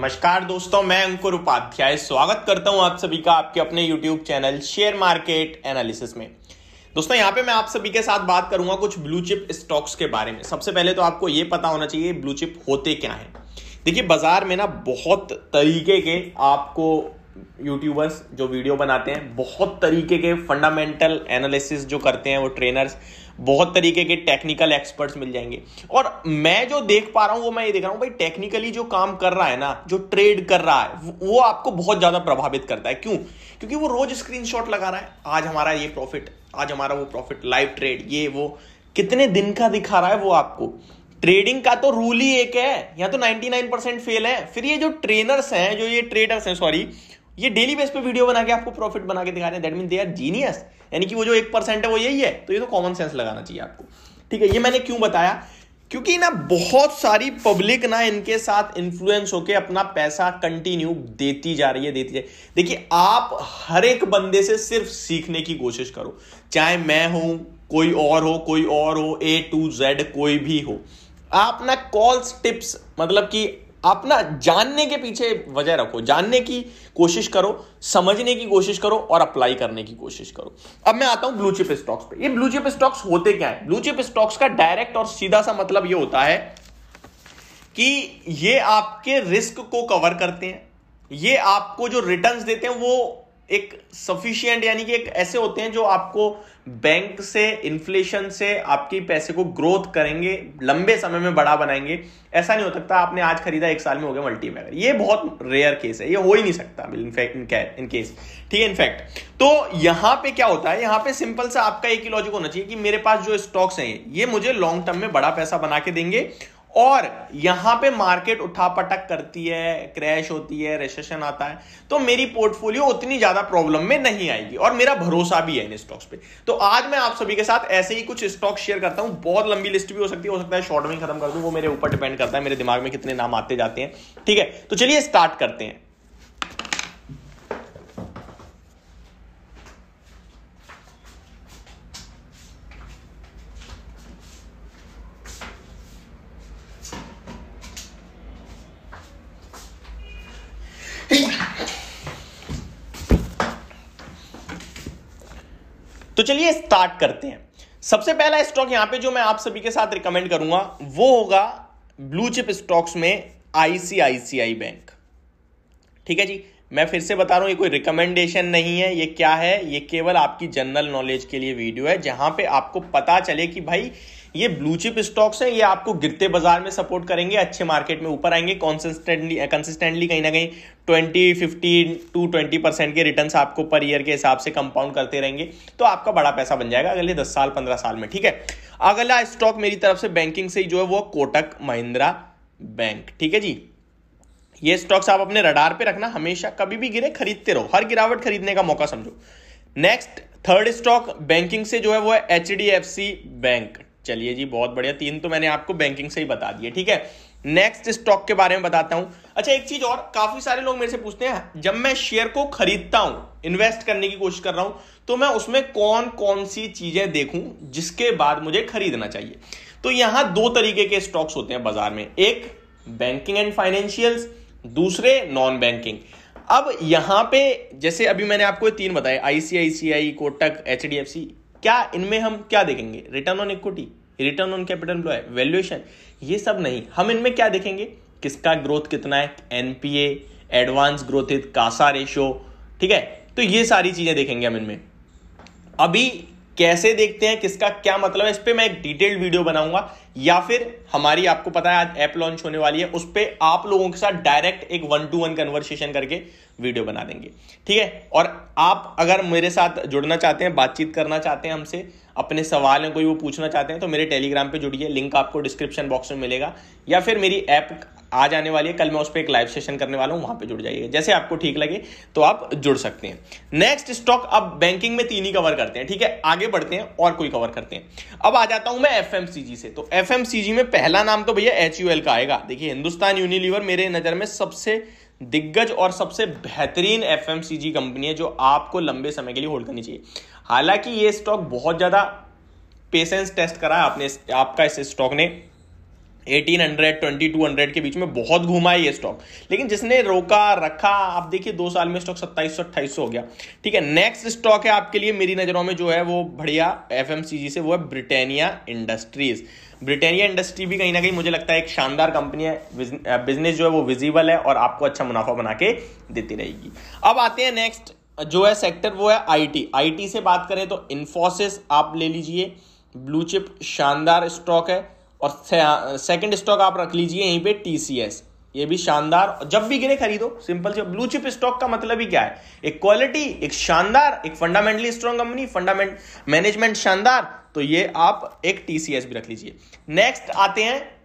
नमस्कार दोस्तों मैं अंकुर उपाध्याय स्वागत करता हूं आप सभी का आपके अपने YouTube channel share market analysis में दोस्तों यहां पे मैं आप सभी के साथ बात करूंगा कुछ ब्लू चिप स्टॉक्स के बारे में सबसे पहले तो आपको ये पता होना चाहिए ब्लू चिप होते क्या है देखिए बाजार में ना बहुत तरीके के आपको यूट्यूबर्स जो वीडियो बनाते हैं बहुत तरीके के फंडामेंटल एनालिसिस जो करते हैं वो ट्रेनर्स बहुत तरीके के टेक्निकल एक्सपर्ट्स मिल जाएंगे और मैं जो देख पा रहा हूं वो मैं ये देख रहा हूं भाई टेक्निकली जो काम कर रहा है ना जो ट्रेड कर रहा है वो आपको बहुत ज़्यादा प्रभावित करता है क्यों क्योंकि वो रोज स्क्रीनशॉट लगा रहा है आज हमारा ये प्रॉफिट आज हमारा वो प्रॉफिट लाइव ट्रेड ये वो कितने दिन का दिखा रहा है वो आपको ट्रेडिंग का तो रूल ही एक है या तो 99 परसेंट फेल है फिर ये जो ट्रेनर्स हैं जो ये ट्रेडर्स हैं सॉरी ये डेली बेस पे वीडियो बना के आपको प्रॉफिट बना के दिखा रहे हैं that mean they are genius यानी कि वो जो एक परसेंट है वो यही है तो ये तो कॉमन सेंस लगाना चाहिए आपको ठीक है ये मैंने क्यों बताया क्योंकि ना बहुत सारी पब्लिक ना इनके साथ इन्फ्लुएंस होकर अपना पैसा कंटिन्यू देती जा रही है देती जा देखिए आप हर एक बंदे से सिर्फ सीखने की कोशिश करो चाहे मैं हूं कोई और हो कोई और हो ए टू जेड कोई भी हो आप ना कॉल्स टिप्स मतलब कि अपना जानने के पीछे वजह रखो जानने की कोशिश करो समझने की कोशिश करो और अप्लाई करने की कोशिश करो अब मैं आता हूं ब्लू चिप स्टॉक्स पे ये ब्लू चिप स्टॉक्स होते क्या है ब्लू चिप स्टॉक्स का डायरेक्ट और सीधा सा मतलब ये होता है कि ये आपके रिस्क को कवर करते हैं ये आपको जो रिटर्न्स देते हैं वो एक सफिशियंट यानी कि एक ऐसे होते हैं जो आपको बैंक से इन्फ्लेशन से आपके पैसे को ग्रोथ करेंगे लंबे समय में बड़ा बनाएंगे ऐसा नहीं हो सकता आपने आज खरीदा एक साल में हो गया मल्टी बैगर ये बहुत रेयर केस है ये हो ही नहीं सकता इनफैक्ट इन केस ठीक है इनफैक्ट तो यहां पे क्या होता है यहां पे सिंपल सा आपका एक ही लॉजिक होना चाहिए कि मेरे पास जो स्टॉक्स हैं ये मुझे लॉन्ग टर्म में बड़ा पैसा बना के देंगे और यहां पे मार्केट उठा पटक करती है क्रैश होती है रेसेशन आता है तो मेरी पोर्टफोलियो उतनी ज्यादा प्रॉब्लम में नहीं आएगी और मेरा भरोसा भी है इन स्टॉक्स पे तो आज मैं आप सभी के साथ ऐसे ही कुछ स्टॉक शेयर करता हूं बहुत लंबी लिस्ट भी हो सकती है हो सकता है शॉर्ट में खत्म कर दूं वो मेरे ऊपर डिपेंड करता है मेरे दिमाग में कितने नाम आते जाते हैं ठीक है तो चलिए स्टार्ट करते हैं तो चलिए स्टार्ट करते हैं सबसे पहला स्टॉक यहां पे जो मैं आप सभी के साथ रिकमेंड करूंगा वो होगा ब्लू चिप स्टॉक्स में आईसीआईसीआई बैंक ठीक है जी मैं फिर से बता रहा हूं ये कोई रिकमेंडेशन नहीं है ये क्या है ये केवल आपकी जनरल नॉलेज के लिए वीडियो है जहां पे आपको पता चले कि भाई ये ब्लू चिप स्टॉक्स हैं ये आपको गिरते बाजार में सपोर्ट करेंगे अच्छे मार्केट में ऊपर आएंगे कंसिस्टेंटली कंसिस्टेंटली कहीं ना कहीं ट्वेंटी 15 टू ट्वेंटी परसेंट के रिटर्न आपको पर ईयर के हिसाब से कंपाउंड करते रहेंगे तो आपका बड़ा पैसा बन जाएगा अगले दस साल पंद्रह साल में ठीक है अगला स्टॉक मेरी तरफ से बैंकिंग से ही जो है वो कोटक महिंद्रा बैंक ठीक है जी ये स्टॉक्स आप अपने रडार पे रखना हमेशा कभी भी गिरे खरीदते रहो हर गिरावट खरीदने का मौका समझो नेक्स्ट थर्ड स्टॉक बैंकिंग से जो है वो है एच बैंक चलिए जी बहुत बढ़िया तीन तो मैंने आपको बैंकिंग से ही बता दिए ठीक है नेक्स्ट स्टॉक के बारे में बताता हूं अच्छा एक चीज और काफी सारे लोग मेरे से पूछते हैं जब मैं शेयर को खरीदता हूं इन्वेस्ट करने की कोशिश कर रहा हूं तो मैं उसमें कौन कौन सी चीजें देखूं जिसके बाद मुझे खरीदना चाहिए तो यहां दो तरीके के स्टॉक्स होते हैं बाजार में एक बैंकिंग एंड फाइनेंशियल्स दूसरे नॉन बैंकिंग अब यहां पे जैसे अभी मैंने आपको तीन बताए आईसीआईसीआई कोटक एच क्या इनमें हम क्या देखेंगे return on equity return on capital employ valuation ये सब नहीं हम इनमें क्या देखेंगे किसका ग्रोथ कितना है NPA advance growth CASA ratio ठीक है तो ये सारी चीजें देखेंगे हम इनमें अभी कैसे देखते हैं किसका क्या मतलब है इस पर मैं एक डिटेल्ड वीडियो बनाऊंगा या फिर हमारी आपको पता है आज ऐप लॉन्च होने वाली है उस पर आप लोगों के साथ डायरेक्ट एक वन टू वन कन्वर्सेशन करके वीडियो बना देंगे ठीक है और आप अगर मेरे साथ जुड़ना चाहते हैं बातचीत करना चाहते हैं हमसे अपने सवाल हैं कोई वो पूछना चाहते हैं तो मेरे टेलीग्राम पे जुड़िए लिंक आपको डिस्क्रिप्शन बॉक्स में मिलेगा या फिर मेरी ऐप आ जाने वाली है कल मैं उस पर एक लाइव सेशन करने वाला हूँ वहाँ पे जुड़ जाइए जैसे आपको ठीक लगे तो आप जुड़ सकते हैं नेक्स्ट स्टॉक अब बैंकिंग में तीन ही कवर करते हैं ठीक है आगे बढ़ते हैं और कोई कवर करते हैं अब आ जाता हूँ मैं एफ से तो एफ में पहला नाम तो भैया एच का आएगा देखिए हिंदुस्तान यूनिलीवर मेरे नज़र में सबसे दिग्गज और सबसे बेहतरीन एफ कंपनी है जो आपको लंबे समय के लिए होल्ड करनी चाहिए हालांकि ये स्टॉक बहुत ज़्यादा पेशेंस टेस्ट करा है आपने आपका इस स्टॉक ने 1800 2200 के बीच में बहुत घूमा है ये स्टॉक लेकिन जिसने रोका रखा आप देखिए दो साल में स्टॉक सत्ताईस सौ अट्ठाईस हो गया ठीक है नेक्स्ट स्टॉक है आपके लिए मेरी नज़रों में जो है वो बढ़िया एफ से वो है ब्रिटेनिया इंडस्ट्रीज़ ब्रिटेनिया इंडस्ट्री भी कहीं ना कहीं मुझे लगता है एक शानदार कंपनी है बिजनेस जो है वो विजिबल है और आपको अच्छा मुनाफा बना के देती रहेगी अब आते हैं नेक्स्ट जो है सेक्टर वो है आईटी आईटी से बात करें तो इन्फोसिस आप ले लीजिए ब्लू चिप शानदार स्टॉक है और सेकंड स्टॉक आप रख लीजिए यहीं पे टीसीएस ये भी शानदार जब भी गिरे खरीदो सिंपल से ब्लू चिप स्टॉक का मतलब ही क्या है एक क्वालिटी एक शानदार एक fundamentally strong company fundament management शानदार तो ये आप एक टीसीएस भी रख लीजिए नेक्स्ट आते हैं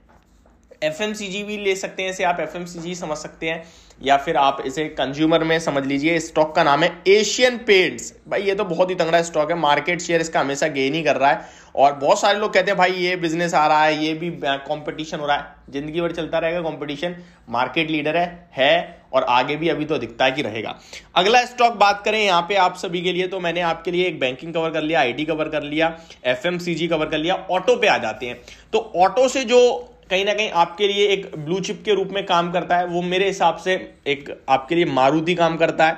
एफ भी ले सकते हैं इसे आप एफ समझ सकते हैं या फिर आप इसे कंज्यूमर में समझ लीजिए स्टॉक का नाम है एशियन पेंट्स भाई ये तो बहुत ही तंगड़ा स्टॉक है मार्केट शेयर इसका हमेशा गेन ही कर रहा है और बहुत सारे लोग कहते हैं भाई ये बिजनेस आ रहा है ये भी कंपटीशन हो रहा है जिंदगी भर चलता रहेगा कंपटीशन मार्केट लीडर है है और आगे भी अभी तो दिखता है कि रहेगा अगला स्टॉक बात करें यहाँ पे आप सभी के लिए तो मैंने आपके लिए एक बैंकिंग कवर कर लिया आईटी कवर कर लिया एफएमसीजी कवर कर लिया ऑटो पे आ जाते हैं तो ऑटो से जो कहीं ना कहीं आपके लिए एक ब्लू चिप के रूप में काम करता है वो मेरे हिसाब से एक आपके लिए मारुति काम करता है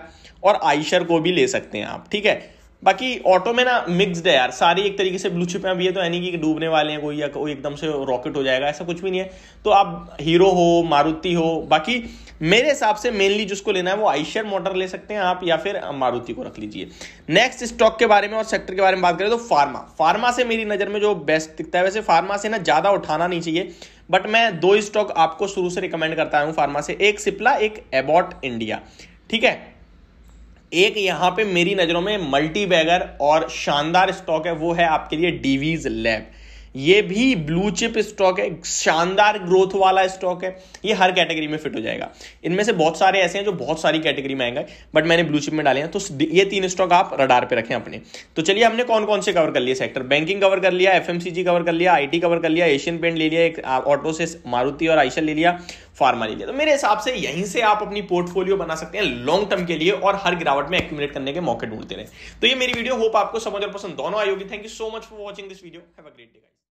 और आइशर को भी ले सकते हैं आप ठीक है बाकी ऑटो में ना मिक्सड है यार सारी एक तरीके से ब्लू चिप में अभी है तो यानी कि डूबने वाले हैं कोई या कोई एकदम से रॉकेट हो जाएगा ऐसा कुछ भी नहीं है तो आप हीरो हो मारुति हो बाकी मेरे हिसाब से मेनली जिसको लेना है वो आइशर मोटर ले सकते हैं आप या फिर मारुति को रख लीजिए नेक्स्ट स्टॉक के बारे में और सेक्टर के बारे में बात करें तो फार्मा फार्मा से मेरी नज़र में जो बेस्ट दिखता है वैसे फार्मा से ना ज़्यादा उठाना नहीं चाहिए बट मैं दो स्टॉक आपको शुरू से रिकमेंड करता हूं फार्मा से एक सिप्ला एक एबॉट इंडिया ठीक है एक यहां पे मेरी नजरों में मल्टी बैगर और शानदार स्टॉक है वो है आपके लिए डीवीज लैब ये भी ब्लू चिप स्टॉक है शानदार ग्रोथ वाला स्टॉक है ये हर कैटेगरी में फिट हो जाएगा इनमें से बहुत सारे ऐसे हैं जो बहुत सारी कैटेगरी में आएंगे बट मैंने ब्लू चिप में डाले हैं तो ये तीन स्टॉक आप रडार पे रखें अपने तो चलिए हमने कौन कौन से कवर कर लिए सेक्टर बैंकिंग कवर कर लिया एफ कवर कर लिया आई कवर कर लिया एशियन पेंट ले लिया एक ऑटो से मारुति और आइशर ले लिया फार्मा लीजिए तो मेरे हिसाब से यहीं से आप अपनी पोर्टफोलियो बना सकते हैं लॉन्ग टर्म के लिए और हर गिरावट में एक्यूमुलेट करने के मौके ढूंढते रहे तो ये मेरी वीडियो होप आपको समझ और पसंद दोनों आयोगी thank you so much for watching this video have a great day